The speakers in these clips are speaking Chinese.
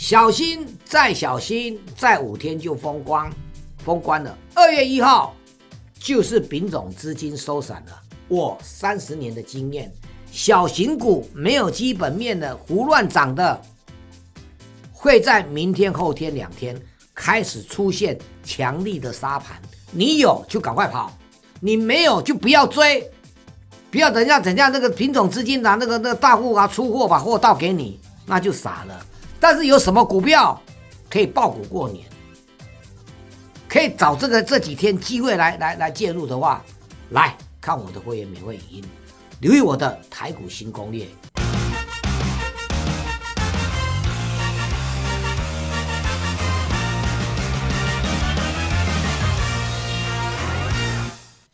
小心，再小心，再五天就封关，封关了。二月一号就是品种资金收散了。我三十年的经验，小型股没有基本面的胡乱涨的，会在明天后天两天开始出现强力的杀盘。你有就赶快跑，你没有就不要追，不要等下等下那个品种资金拿那个那个大户啊出货把货倒给你，那就傻了。但是有什么股票可以爆股过年？可以找这个这几天机会来来来介入的话，来看我的会员免费语音，留意我的台股新攻略。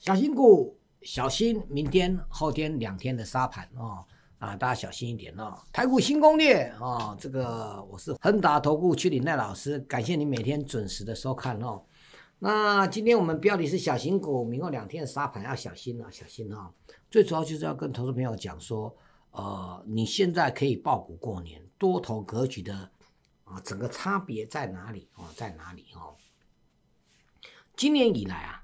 小心股，小心明天后天两天的沙盘哦。啊，大家小心一点哦！台股新攻略啊，这个我是恒达投顾邱林奈老师，感谢你每天准时的收看哦。那今天我们标的是小型股，明后两天杀盘要小心了，小心哦。最主要就是要跟投资朋友讲说，呃，你现在可以爆股过年，多头格局的啊，整个差别在哪里啊？在哪里哦？今年以来啊，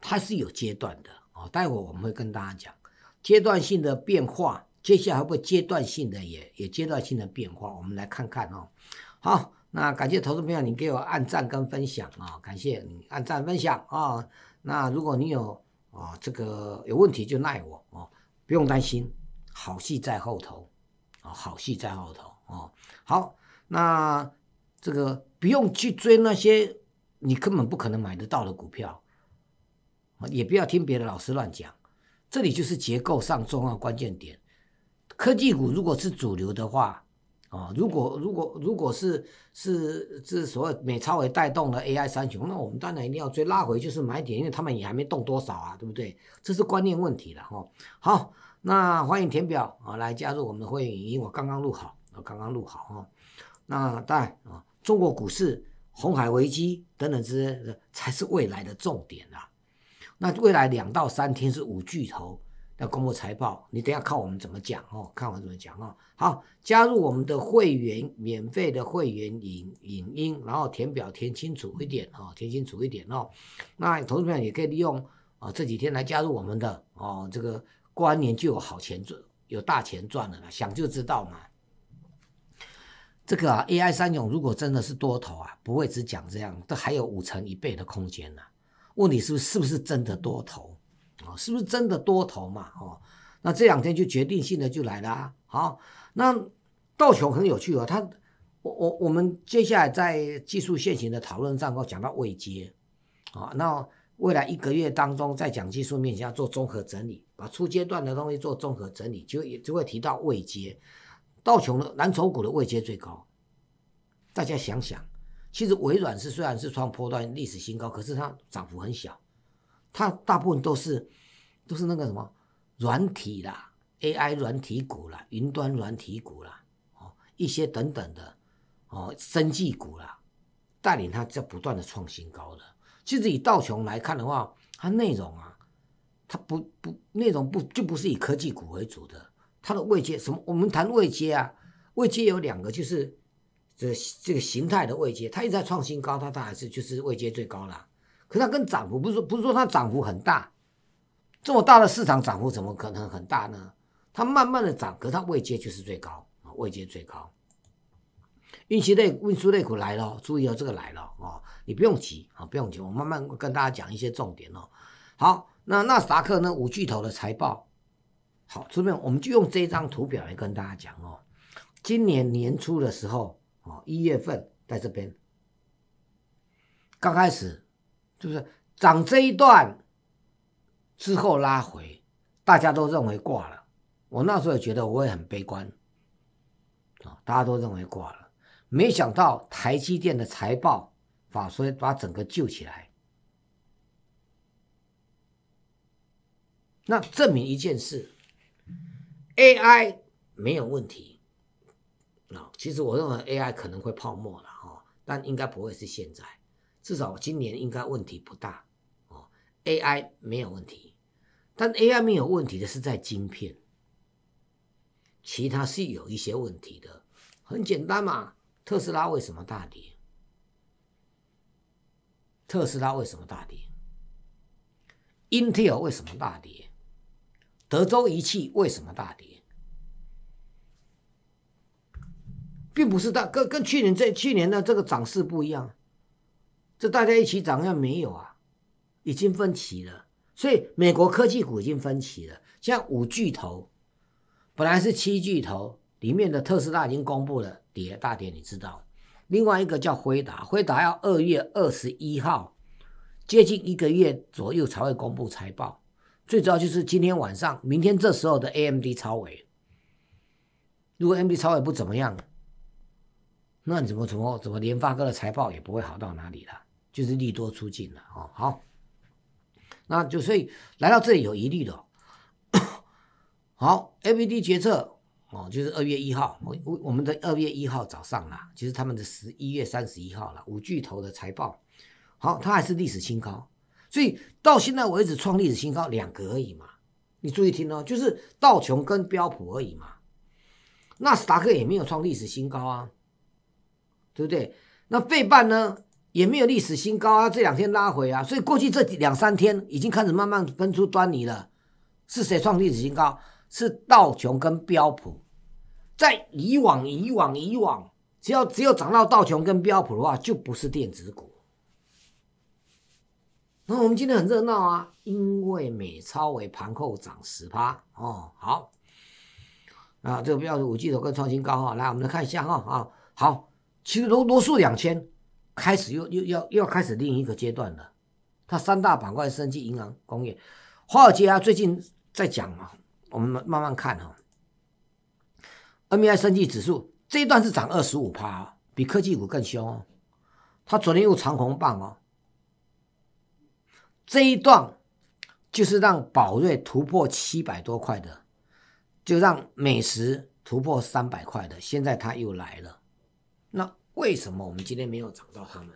它是有阶段的哦。待会我们会跟大家讲阶段性的变化。接下来会不会阶段性的也也阶段性的变化？我们来看看哦。好，那感谢投资朋友，你给我按赞跟分享啊！感谢你按赞分享啊！那如果你有啊这个有问题就赖我哦，不用担心，好戏在后头啊，好戏在后头哦。好，那这个不用去追那些你根本不可能买得到的股票啊，也不要听别的老师乱讲，这里就是结构上重要关键点。科技股如果是主流的话，哦，如果如果如果是是是所谓美超也带动了 AI 三雄，那我们当然一定要追拉回就是买点，因为他们也还没动多少啊，对不对？这是观念问题了哈。好，那欢迎填表啊来加入我们的会议，我刚刚录好，我刚刚录好哈。那当然啊，中国股市红海危机等等之类的才是未来的重点啊。那未来两到三天是五巨头。要公布财报，你等下看我们怎么讲哦，看我怎么讲哦。好，加入我们的会员，免费的会员影影音，然后填表填清楚一点哦，填清楚一点哦。那同志们也可以利用啊这几天来加入我们的哦，这个过完年就有好钱赚，有大钱赚了了，想就知道嘛。这个 AI 三勇如果真的是多头啊，不会只讲这样，这还有五成一倍的空间呢。问题是是不是真的多头？啊，是不是真的多头嘛？哦，那这两天就决定性的就来了。啊。好，那道琼很有趣哦。他，我我我们接下来在技术线型的讨论上，会讲到未接啊，那未来一个月当中，在讲技术面前要做综合整理，把初阶段的东西做综合整理，就也就会提到未接道琼的蓝筹股的未接最高。大家想想，其实微软是虽然是创破断历史新高，可是它涨幅很小。它大部分都是都是那个什么软体啦，AI 软体股啦，云端软体股啦，哦，一些等等的，哦，生技股啦，带领它在不断的创新高的。其实以道琼来看的话，它内容啊，它不不内容不就不是以科技股为主的，它的位阶什么？我们谈位阶啊，位阶有两个，就是这这个形态的位阶，它一直在创新高，它当然是就是位阶最高了。可它跟涨幅不是说不是说它涨幅很大，这么大的市场涨幅怎么可能很大呢？它慢慢的涨，可它未接就是最高啊，未接最高。运气类运输类股来了，注意哦，这个来了哦，你不用急啊，不用急，我慢慢跟大家讲一些重点哦。好，那纳斯达克呢？五巨头的财报，好，这边我们就用这张图表来跟大家讲哦。今年年初的时候哦，一月份在这边，刚开始。就是涨这一段之后拉回，大家都认为挂了。我那时候也觉得，我也很悲观啊，大家都认为挂了。没想到台积电的财报啊，所以把整个救起来。那证明一件事：AI 没有问题啊。其实我认为 AI 可能会泡沫了哦，但应该不会是现在。至少今年应该问题不大哦，AI 没有问题，但 AI 没有问题的是在晶片，其他是有一些问题的。很简单嘛，特斯拉为什么大跌？特斯拉为什么大跌？Intel 为什么大跌？德州仪器为什么大跌？并不是大跟跟去年这去年的这个涨势不一样。这大家一起涨要没有啊，已经分歧了。所以美国科技股已经分歧了。像五巨头，本来是七巨头里面的特斯拉已经公布了跌大跌，你知道。另外一个叫辉达，辉达要二月二十一号，接近一个月左右才会公布财报。最主要就是今天晚上，明天这时候的 AMD 超伟，如果 AMD 超伟不怎么样，那你怎么怎么怎么联发哥的财报也不会好到哪里了。就是利多出尽了哦，好，那就所以来到这里有疑虑的，好，A B D 决策哦，就是二月一号，我我们的二月一号早上啦，就是他们的十一月三十一号了，五巨头的财报，好，它还是历史新高，所以到现在为止创历史新高两格而已嘛，你注意听哦，就是道琼跟标普而已嘛，纳斯达克也没有创历史新高啊，对不对？那费半呢？也没有历史新高啊，这两天拉回啊，所以过去这两三天已经开始慢慢分出端倪了。是谁创历史新高？是道琼跟标普。在以往、以往、以往，只要只有涨到道琼跟标普的话，就不是电子股。那我们今天很热闹啊，因为美超尾盘后涨十趴哦。好，啊，这个标准五 G 头跟创新高哈，来，我们来看一下哈啊。好，其实罗罗数两千。开始又又要又要开始另一个阶段了，它三大板块：，升级、银行、工业。华尔街啊，最近在讲嘛，我们慢慢看哈。NBI 升级指数这一段是涨二十五趴，比科技股更凶。它昨天又长红棒哦，这一段就是让宝瑞突破七百多块的，就让美食突破三百块的，现在它又来了，那。为什么我们今天没有涨到他们？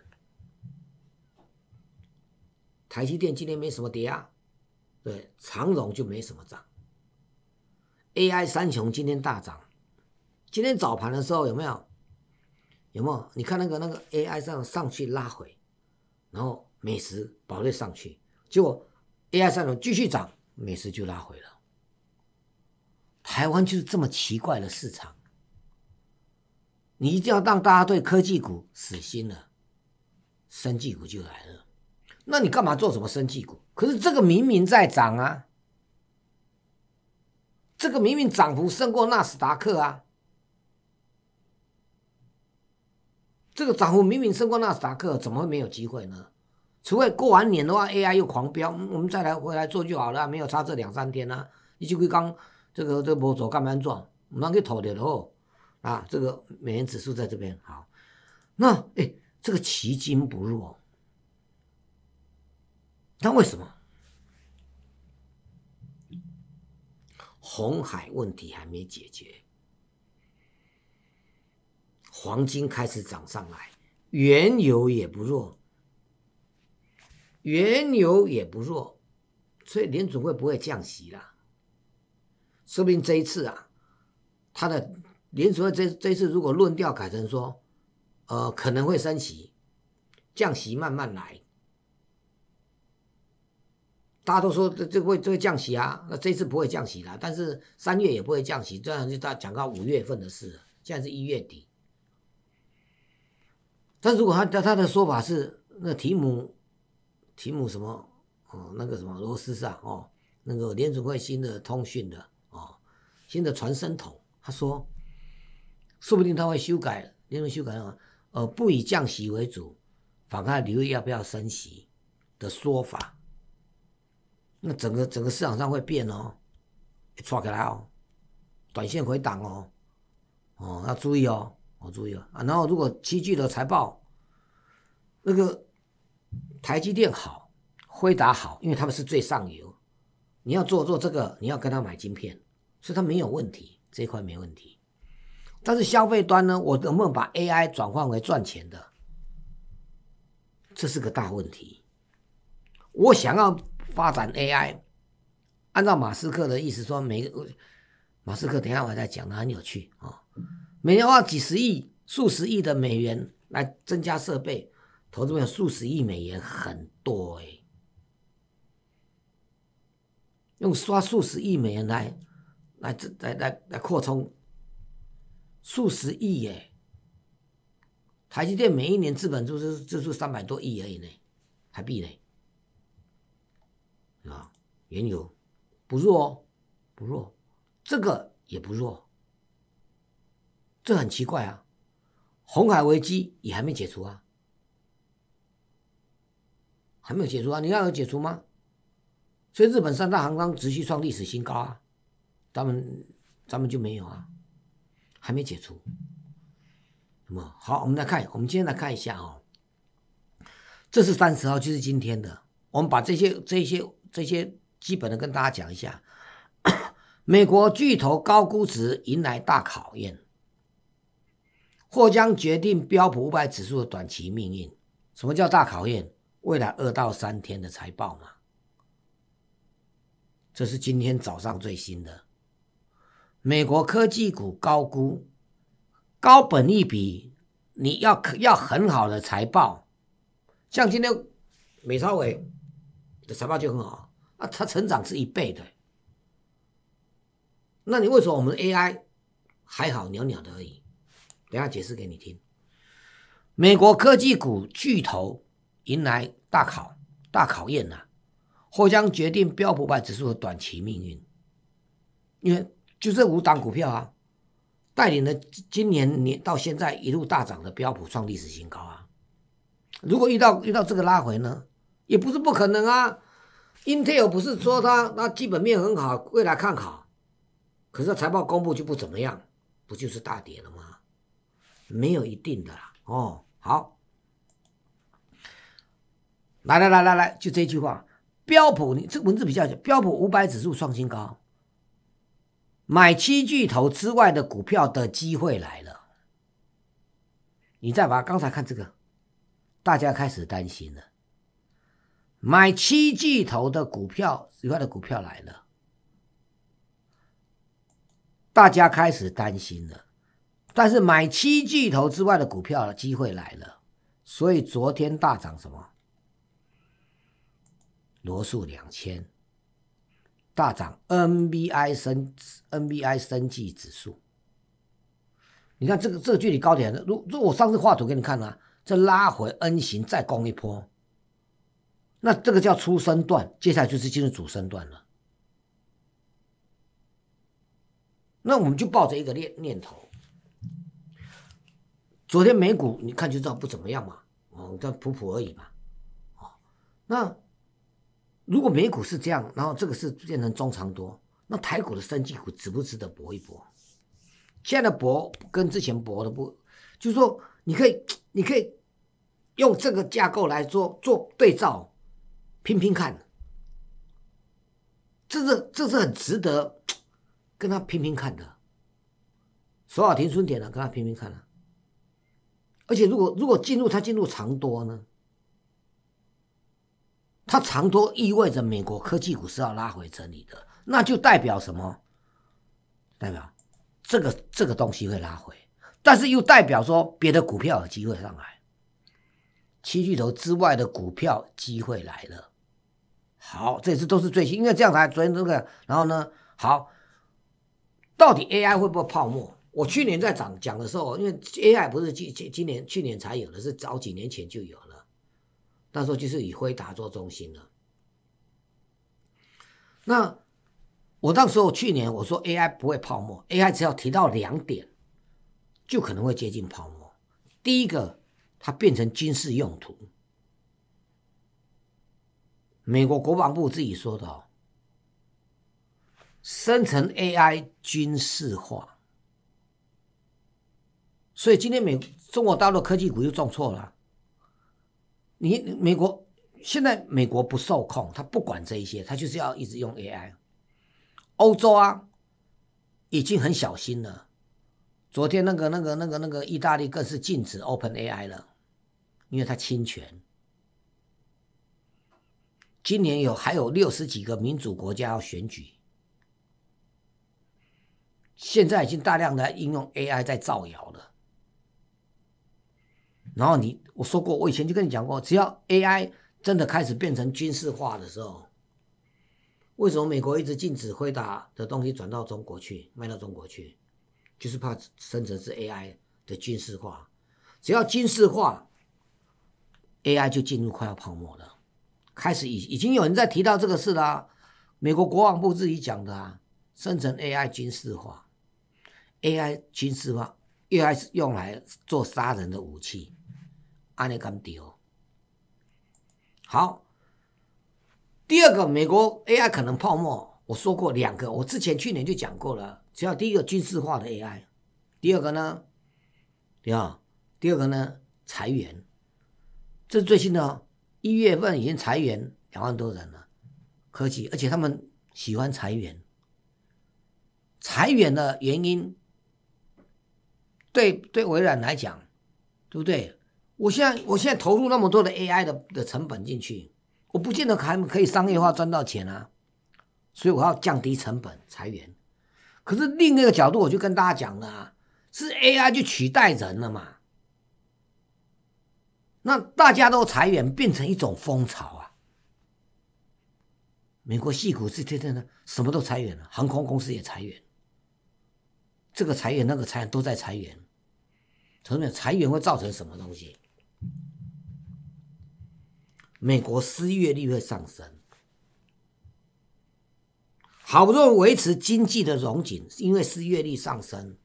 台积电今天没什么跌啊，对，长荣就没什么涨。AI 三雄今天大涨，今天早盘的时候有没有？有没有？你看那个那个 AI 上上去拉回，然后美食宝瑞上去，结果 AI 三雄继续涨，美食就拉回了。台湾就是这么奇怪的市场。你一定要让大家对科技股死心了，生技股就来了。那你干嘛做什么生技股？可是这个明明在涨啊，这个明明涨幅胜过纳斯达克啊，这个涨幅明明胜过纳斯达克，怎么会没有机会呢？除非过完年的话，AI 又狂飙，我们再来回来做就好了，没有差这两三天啊。你这回刚这个这波走干嘛？做？我们去拖掉了哦。啊，这个美元指数在这边好，那哎，这个奇金不弱，那为什么？红海问题还没解决，黄金开始涨上来，原油也不弱，原油也不弱，所以联储会不会降息啦？说不定这一次啊，它的。联储会这这次如果论调改成说，呃可能会升息，降息慢慢来，大家都说这这会这会降息啊，那这次不会降息啦，但是三月也不会降息，这样就到讲到五月份的事，现在是一月底。但如果他他他的说法是那题目题目什么哦那个什么罗斯上哦那个联储会新的通讯的哦新的传声筒，他说。说不定他会修改，因为修改啊，呃，不以降息为主，反看留意要不要升息的说法。那整个整个市场上会变哦，一抓起来哦，短线回档哦，哦要注意哦，我注意哦啊。然后如果积聚的财报，那个台积电好，辉达好，因为他们是最上游，你要做做这个，你要跟他买晶片，所以他没有问题，这一块没问题。但是消费端呢，我能不能把 AI 转换为赚钱的？这是个大问题。我想要发展 AI，按照马斯克的意思说，每马斯克等下我再讲，他很有趣啊，每年花几十亿、数十亿的美元来增加设备，投资们，数十亿美元很多哎，用刷数十亿美元来来来来来扩充。数十亿耶，台积电每一年资本注资支出三百多亿而已呢，台币呢，啊，原油不弱，不弱，这个也不弱，这很奇怪啊，红海危机也还没解除啊，还没有解除啊，你要有解除吗？所以日本三大行当持续创历史新高啊，咱们咱们就没有啊。还没解除，那么好，我们来看，我们今天来看一下啊，这是三十号，就是今天的。我们把这些、这些、这些基本的跟大家讲一下。美国巨头高估值迎来大考验，或将决定标普五百指数的短期命运。什么叫大考验？未来二到三天的财报嘛。这是今天早上最新的。美国科技股高估，高本一比，你要要很好的财报，像今天美超伟的财报就很好，那它成长是一倍的，那你为什么我们 AI 还好袅袅的而已？等下解释给你听。美国科技股巨头迎来大考大考验呐，或将决定标普百指数的短期命运，因为。就这五档股票啊，带领了今年年到现在一路大涨的标普创历史新高啊！如果遇到遇到这个拉回呢，也不是不可能啊。Intel 不是说它那基本面很好，未来看好，可是财报公布就不怎么样，不就是大跌了吗？没有一定的哦。好，来来来来来，就这句话，标普你这文字比较标普五百指数创新高。买七巨头之外的股票的机会来了，你再把刚才看这个，大家开始担心了。买七巨头的股票之外的股票来了，大家开始担心了。但是买七巨头之外的股票的机会来了，所以昨天大涨什么？罗素两千。大涨 NBI 升 NBI 升绩指数，你看这个这个距离高点，如如我上次画图给你看了，这拉回 N 型再攻一波，那这个叫初升段，接下来就是进入主升段了。那我们就抱着一个念念头，昨天美股你看就知道不怎么样嘛，哦，但普普而已嘛，哦，那。如果美股是这样，然后这个是变成中长多，那台股的升绩股值不值得搏一搏？现在搏跟之前搏的不，就是说你可以你可以用这个架构来做做对照，拼拼看，这是这是很值得跟他拼拼看的，索好停损点的跟他拼拼看了。而且如果如果进入他进入长多呢？它长多意味着美国科技股是要拉回整理的，那就代表什么？代表这个这个东西会拉回，但是又代表说别的股票有机会上来，七巨头之外的股票机会来了。好，这次都是最新，因为这样才昨天那个，然后呢，好，到底 AI 会不会泡沫？我去年在讲讲的时候，因为 AI 不是今今今年去年才有的，是早几年前就有。那时候就是以辉达做中心了。那我到时候去年我说 A I 不会泡沫，A I 只要提到两点，就可能会接近泡沫。第一个，它变成军事用途。美国国防部自己说的，生成 A I 军事化。所以今天美中国大陆科技股又撞错了。你美国现在美国不受控，他不管这一些，他就是要一直用 AI。欧洲啊，已经很小心了。昨天那个那个那个那个意大利更是禁止 OpenAI 了，因为它侵权。今年有还有六十几个民主国家要选举，现在已经大量的应用 AI 在造谣了，然后你。我说过，我以前就跟你讲过，只要 AI 真的开始变成军事化的时候，为什么美国一直禁止会打的东西转到中国去，卖到中国去？就是怕生成是 AI 的军事化。只要军事化，AI 就进入快要泡沫了。开始已已经有人在提到这个事啦。美国国防部自己讲的啊，生成 AI 军事化，AI 军事化，AI 是用来做杀人的武器。安尼敢低好，第二个美国 AI 可能泡沫，我说过两个，我之前去年就讲过了。只要第一个军事化的 AI，第二个呢，第二第二个呢裁员，这是最新的，一月份已经裁员两万多人了。科技，而且他们喜欢裁员。裁员的原因，对对微软来讲，对不对？我现在我现在投入那么多的 AI 的的成本进去，我不见得还可以商业化赚到钱啊，所以我要降低成本裁员。可是另一个角度，我就跟大家讲了啊，是 AI 就取代人了嘛？那大家都裁员变成一种风潮啊。美国戏股是天天的什么都裁员了，航空公司也裁员，这个裁员那个裁员都在裁员。同志们，裁员会造成什么东西？美国失业率会上升，好不容易维持经济的融景，因为失业率上升，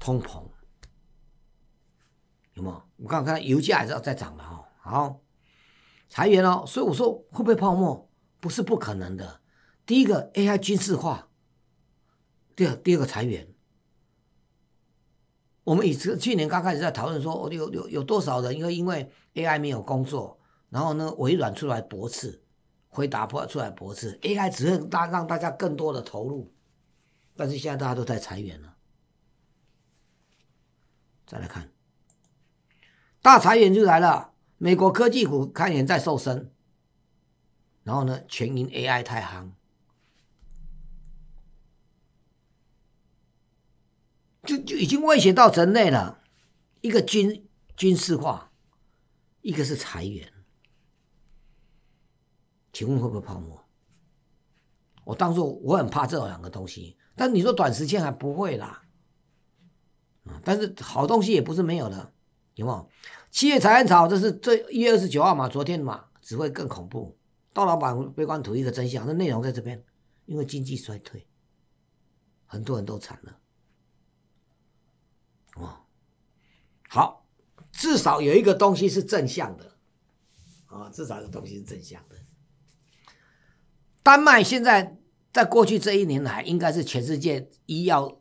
通膨有没有？我刚刚油价还是要再涨的哦，好，裁员哦，所以我说会不会泡沫？不是不可能的。第一个 AI 军事化，第二第二个裁员。我们以去年刚开始在讨论说，我有有有多少人因为因为 AI 没有工作，然后呢，微软出来驳斥，回答不出来驳斥，AI 只会大让大家更多的投入，但是现在大家都在裁员了，再来看，大裁员就来了，美国科技股开年在瘦身，然后呢，全因 AI 太夯。就就已经威胁到人类了，一个军军事化，一个是裁员，请问会不会泡沫？我当初我很怕这两个东西，但你说短时间还不会啦，啊，但是好东西也不是没有的，有没有？七月裁员潮，这是这一月二十九号嘛？昨天嘛，只会更恐怖。大老板悲观图一个真相，那内容在这边，因为经济衰退，很多人都惨了。好，至少有一个东西是正向的，啊，至少有东西是正向的。丹麦现在在过去这一年来，应该是全世界医药、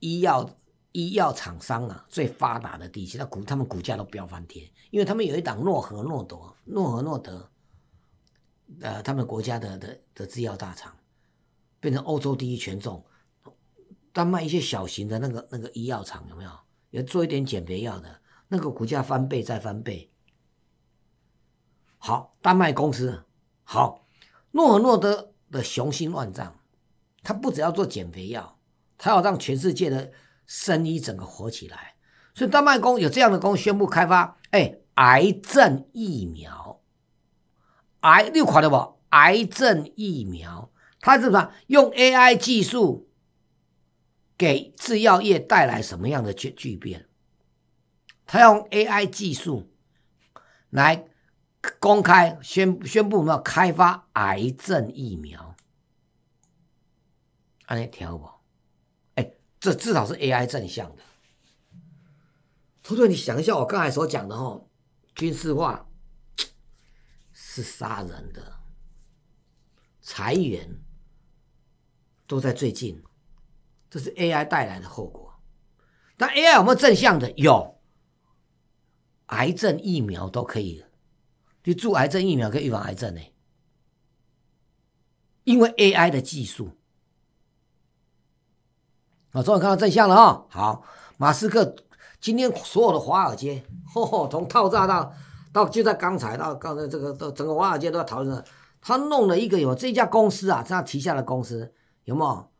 医药、医药厂商啊最发达的地区。那股他们股价都飙翻天，因为他们有一档诺和诺德，诺和诺德，呃，他们国家的的的制药大厂变成欧洲第一权重。丹麦一些小型的那个那个医药厂有没有？也做一点减肥药的，那个股价翻倍再翻倍。好，丹麦公司好，诺和诺德的雄心万丈，他不只要做减肥药，他要让全世界的生意整个火起来。所以丹麦公有这样的公宣布开发，哎，癌症疫苗，癌六款的不？癌症疫苗，它是什么？用 AI 技术。给制药业带来什么样的巨巨变？他用 AI 技术来公开宣宣布我们要开发癌症疫苗，安利调我，哎，这至少是 AI 正向的。同学，你想一下我刚才所讲的哦，军事化是杀人的裁员都在最近。这是 AI 带来的后果，但 AI 有没有正向的？有，癌症疫苗都可以，就做癌症疫苗可以预防癌症呢，因为 AI 的技术啊，终于看到正向了啊！好，马斯克今天所有的华尔街，从套炸到到就在刚才到刚才这个整个华尔街都在讨论，他弄了一个有这家公司啊，这样旗下的公司有没有？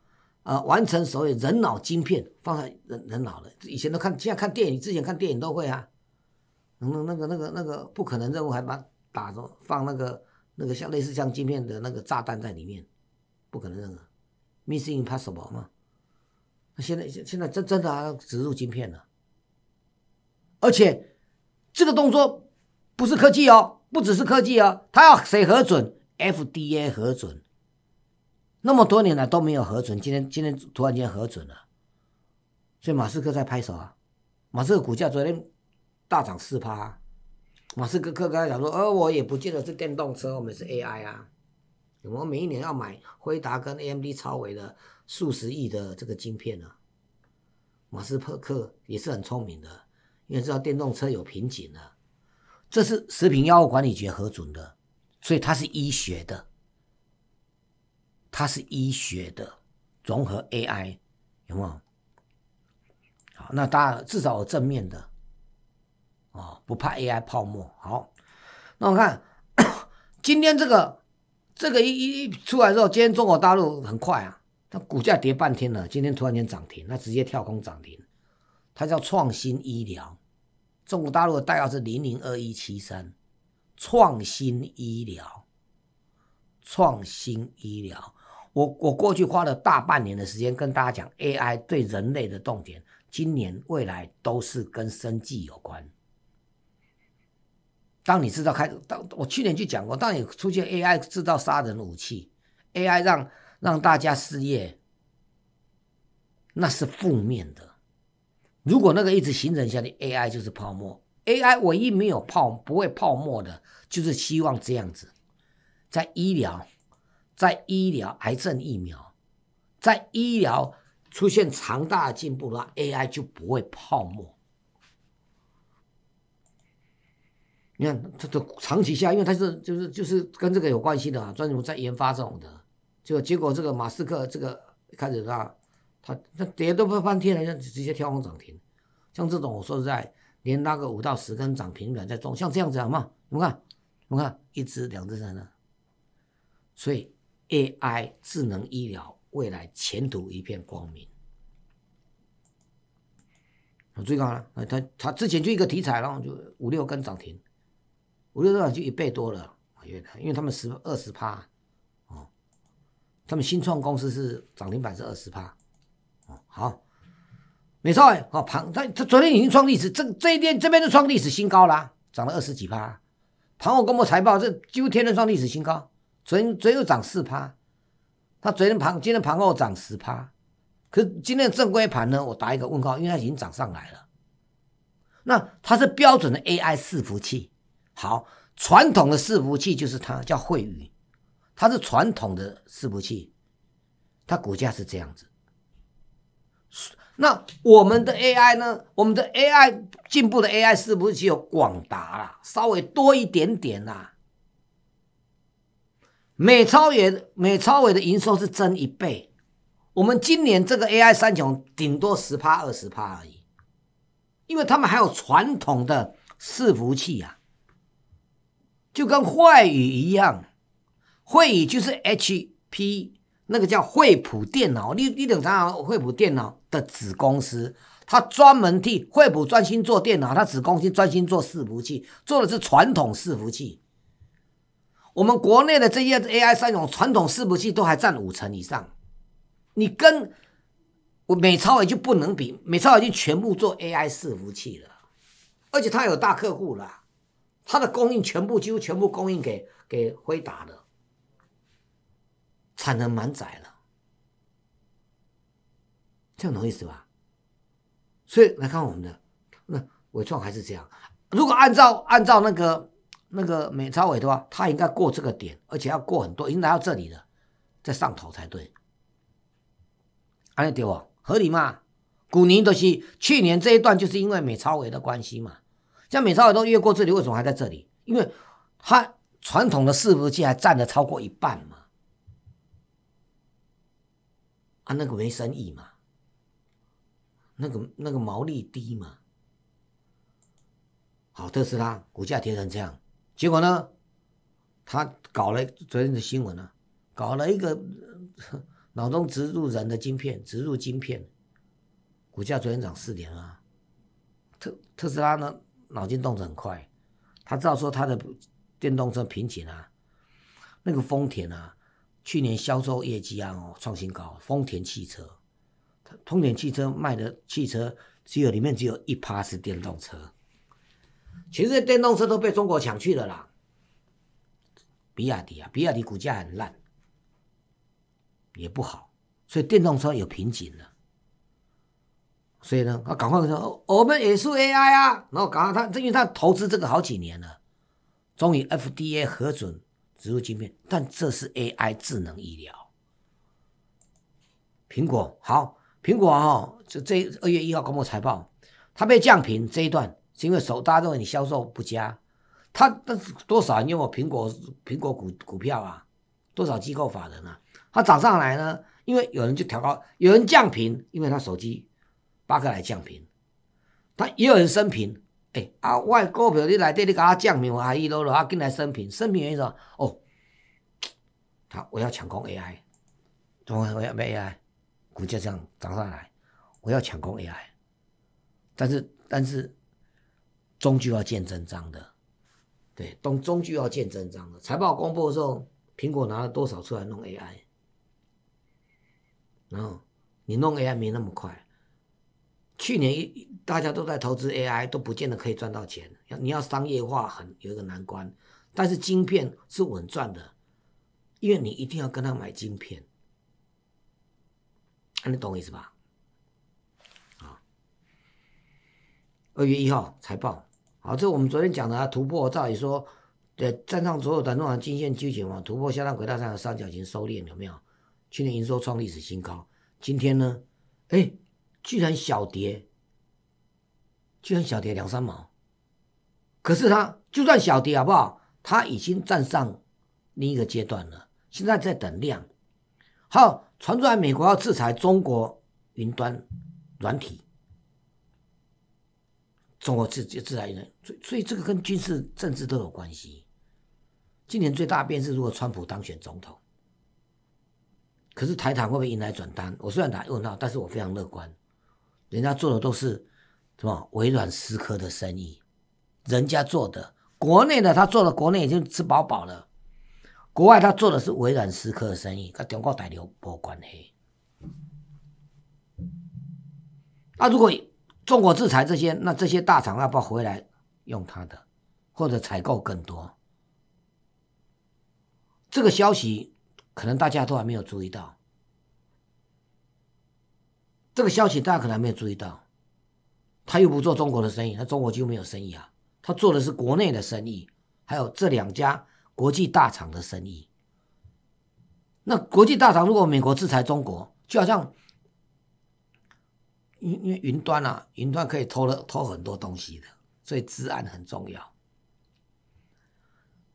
呃，完成所谓人脑晶片放在人人脑了。以前都看，现在看电影，之前看电影都会啊。那那个那个那个不可能任务还把打着放那个那个像类似像晶片的那个炸弹在里面，不可能任何。Missing impossible 嘛？那现在现现在真真的啊植入晶片了，而且这个动作不是科技哦，不只是科技哦，他要谁核准？FDA 核准。那么多年来都没有核准，今天今天突然间核准了，所以马斯克在拍手啊。马斯克股价昨天大涨四趴，马斯克克刚才讲说，呃，我也不见得是电动车，我们是 AI 啊，我们每一年要买辉达跟 AMD 超伟的数十亿的这个晶片呢。马斯克也是很聪明的，因为知道电动车有瓶颈啊，这是食品药物管理局核准的，所以它是医学的。它是医学的融合 AI，有没有？好，那大家至少有正面的啊，不怕 AI 泡沫。好，那我看今天这个这个一一出来之后，今天中国大陆很快啊，它股价跌半天了，今天突然间涨停，那直接跳空涨停。它叫创新医疗，中国大陆的代号是零零二一七三，创新医疗，创新医疗。我我过去花了大半年的时间跟大家讲，AI 对人类的重点，今年未来都是跟生计有关。当你知道开，当我去年就讲过，当你出现 AI 制造杀人武器，AI 让让大家失业，那是负面的。如果那个一直形成下去，AI 就是泡沫。AI 唯一没有泡不会泡沫的，就是希望这样子，在医疗。在医疗、癌症疫苗，在医疗出现强大的进步的话，AI 就不会泡沫。你看它的长期下，因为它是就是就是跟这个有关系的啊，专门在研发这种的。就结果这个马斯克这个开始他他跌都不翻天，了，就直接跳空涨停。像这种我说实在，连拉个五到十根涨停板在中，像这样子好吗？你们看，你们看，一只、两只、三只，所以。AI 智能医疗未来前途一片光明。我最高了，啊，他他之前就一个题材后就五六根涨停，五六根就一倍多了，因为因为他们十二十趴，哦，他们新创公司是涨停板是二十趴，哦，好，美错，哎，哦庞他他昨天已经创历史，这这一天这边就创历史新高了，涨了二十几趴，盘后公布财报，这几乎天天创历史新高。昨昨天又涨四趴，它昨天盘今天盘后涨十趴，可今天正规盘呢？我打一个问号，因为它已经涨上来了。那它是标准的 AI 伺服器，好，传统的伺服器就是它叫汇宇，它是传统的伺服器，它股价是这样子。那我们的 AI 呢？我们的 AI 进步的 AI 是不是只有广达啦？稍微多一点点啦。美超也美超伟的营收是增一倍，我们今年这个 AI 三雄顶多十趴二十趴而已，因为他们还有传统的伺服器啊，就跟惠宇一样，惠宇就是 HP 那个叫惠普电脑，你你等他，惠普电脑的子公司，他专门替惠普专心做电脑，他子公司专心做伺服器，做的是传统伺服器。我们国内的这些 AI 三种传统伺服器都还占五成以上，你跟我美超也就不能比，美超已经全部做 AI 伺服器了，而且它有大客户了，它的供应全部几乎全部供应给给辉达的，产能满载了，这样懂意思吧？所以来看我们的那伟创还是这样，如果按照按照那个。那个美超尾的话，它应该过这个点，而且要过很多，已经来到这里了，在上头才对。安那丢啊，合理吗？古宁都是去年这一段，就是因为美超尾的关系嘛。像美超尾都越过这里，为什么还在这里？因为他传统的伺服器还占了超过一半嘛。啊，那个没生意嘛，那个那个毛利低嘛。好，特斯拉股价跌成这样。结果呢？他搞了昨天的新闻啊，搞了一个 脑中植入人的晶片，植入晶片，股价昨天涨四点啊。特特斯拉呢，脑筋动得很快，他知道说他的电动车瓶颈啊，那个丰田啊，去年销售业绩啊哦创新高，丰田汽车，丰田汽车卖的汽车只有里面只有一趴是电动车。其实电动车都被中国抢去了啦，比亚迪啊，比亚迪股价很烂，也不好，所以电动车有瓶颈了。所以呢，他赶快说，我们也是 AI 啊，然后赶快他，因为他投资这个好几年了，终于 FDA 核准植入芯片，但这是 AI 智能医疗。苹果好，苹果哦，就这二月一号公布财报，它被降频这一段。是因为手大家认为你销售不佳，他但是多少？因为我苹果苹果股股票啊，多少机构法人啊？它涨上来呢，因为有人就调高，有人降频，因为他手机八个来降频，他也有人升频。哎啊，外国票你来这你给他降频，我还一路路啊，进来升频，升频原因什么？哦，他我要抢空 AI，怎么我要买 AI？股价样涨上来，我要抢空 AI，但是但是。终究要见真章的，对，终终究要见真章的。财报公布的时候，苹果拿了多少出来弄 AI？然后你弄 AI 没那么快。去年一大家都在投资 AI，都不见得可以赚到钱。要你要商业化很有一个难关，但是晶片是稳赚的，因为你一定要跟他买晶片。你懂意思吧？啊，二月一号财报。好，这我们昨天讲的啊，突破照理说，对，站上所有短中长均线纠结啊，突破下降轨道上的三角形收敛有没有？去年营收创历史新高，今天呢，哎，居然小跌，居然小跌两三毛，可是它就算小跌好不好，它已经站上另一个阶段了，现在在等量。好，传出来美国要制裁中国云端软体。中国自自然人，所以所以这个跟军事政治都有关系。今年最大变是，如果川普当选总统，可是台糖会不会迎来转单？我虽然打问号，但是我非常乐观。人家做的都是什么微软、思科的生意，人家做的国内的，他做的国内已经吃饱饱了，国外他做的是微软、思科的生意，跟中国大流无关系。那如果？中国制裁这些，那这些大厂要不要回来用它的，或者采购更多？这个消息可能大家都还没有注意到。这个消息大家可能没有注意到，他又不做中国的生意，那中国就没有生意啊。他做的是国内的生意，还有这两家国际大厂的生意。那国际大厂如果美国制裁中国，就好像……因因为云端啊，云端可以偷了偷很多东西的，所以治安很重要。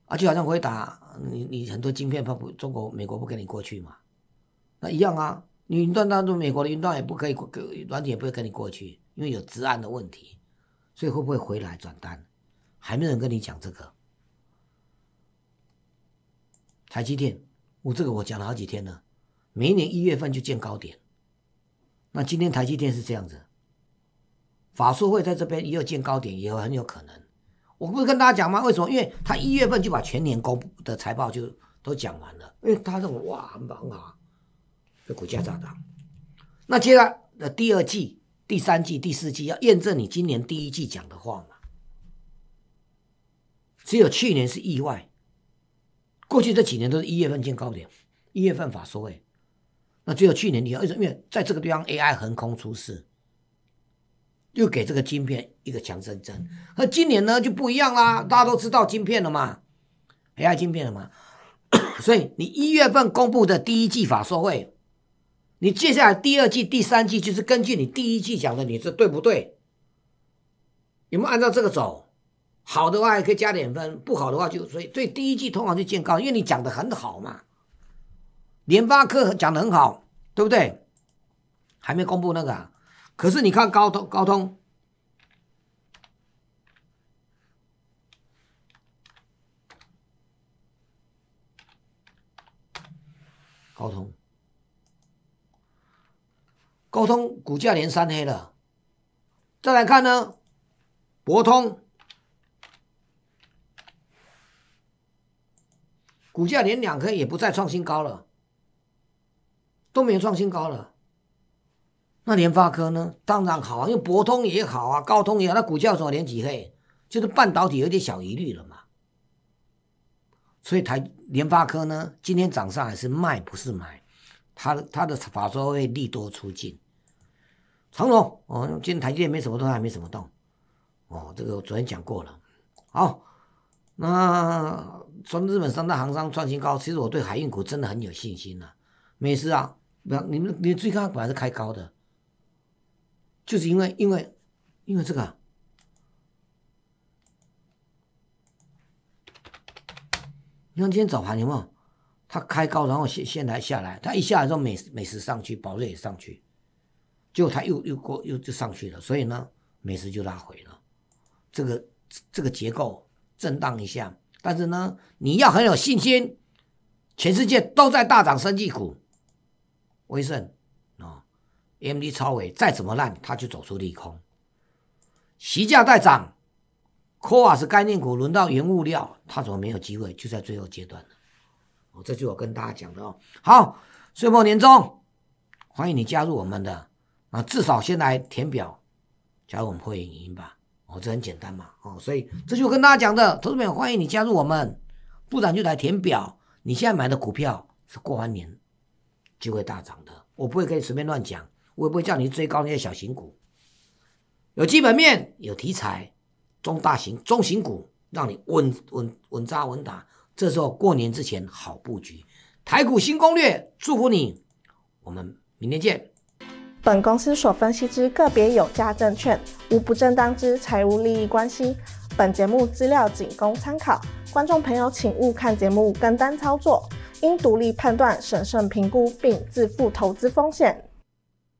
而且好像回答你，你很多晶片，发不中国、美国不跟你过去嘛？那一样啊，云端当中，美国的云端也不可以过，软体也不会跟你过去，因为有治安的问题，所以会不会回来转单？还没人跟你讲这个。台积电，我这个我讲了好几天了，每一年一月份就见高点。那今天台积电是这样子，法硕会在这边也有见高点，也很有可能。我不是跟大家讲吗？为什么？因为他一月份就把全年公布的财报就都讲完了，因为他认为哇，很忙啊，这股价大涨。那接下来的第二季、第三季、第四季要验证你今年第一季讲的话嘛？只有去年是意外，过去这几年都是一月份见高点，一月份法说哎。那只有去年你要，因为在这个地方 AI 横空出世，又给这个晶片一个强身针。那今年呢就不一样啦，大家都知道晶片了嘛 a i 晶片了嘛。所以你一月份公布的第一季法收会，你接下来第二季、第三季就是根据你第一季讲的，你这对不对？有没有按照这个走？好的话还可以加点分，不好的话就所以对第一季通常就见高，因为你讲的很好嘛。联发科讲的很好，对不对？还没公布那个，啊。可是你看高通，高通，高通，高通股价连三黑了。再来看呢，博通股价连两颗也不再创新高了。都没有创新高了，那联发科呢？当然好啊，因为博通也好啊，高通也好，那股价怎么连几倍？就是半导体有点小疑虑了嘛。所以台联发科呢，今天早上还是卖不是买，它它的法说会利多出尽。长荣哦，今天台积电没什么动，还没什么动。哦，这个我昨天讲过了。好，那从日本三大行商创新高，其实我对海运股真的很有信心啊。没事啊。不，你们，你最高看来是开高的，就是因为因为因为这个。你看今天早盘有没有？它开高，然后先先来下来，它一下来之后，美美食上去，宝瑞也上去，结果它又又过又就上去了，所以呢，美食就拉回了。这个这个结构震荡一下，但是呢，你要很有信心，全世界都在大涨，生技股。威盛啊，MD 超伟再怎么烂，它就走出利空。席价待涨，c r a 是概念股轮到原物料，它怎么没有机会？就在最后阶段了。哦，这就我跟大家讲的哦。好，岁末年终，欢迎你加入我们的啊，至少先来填表，加入我们会员营吧。哦，这很简单嘛。哦，所以这就我跟大家讲的，投资友欢迎你加入我们，不然就来填表。你现在买的股票是过完年。就会大涨的，我不会跟你随便乱讲，我也不会叫你追高那些小型股，有基本面、有题材、中大型、中型股，让你稳稳稳扎稳打。这时候过年之前好布局，台股新攻略，祝福你，我们明天见。本公司所分析之个别有价证券，无不正当之财务利益关系。本节目资料仅供参考，观众朋友请勿看节目跟单操作。应独立判断、审慎评估，并自负投资风险。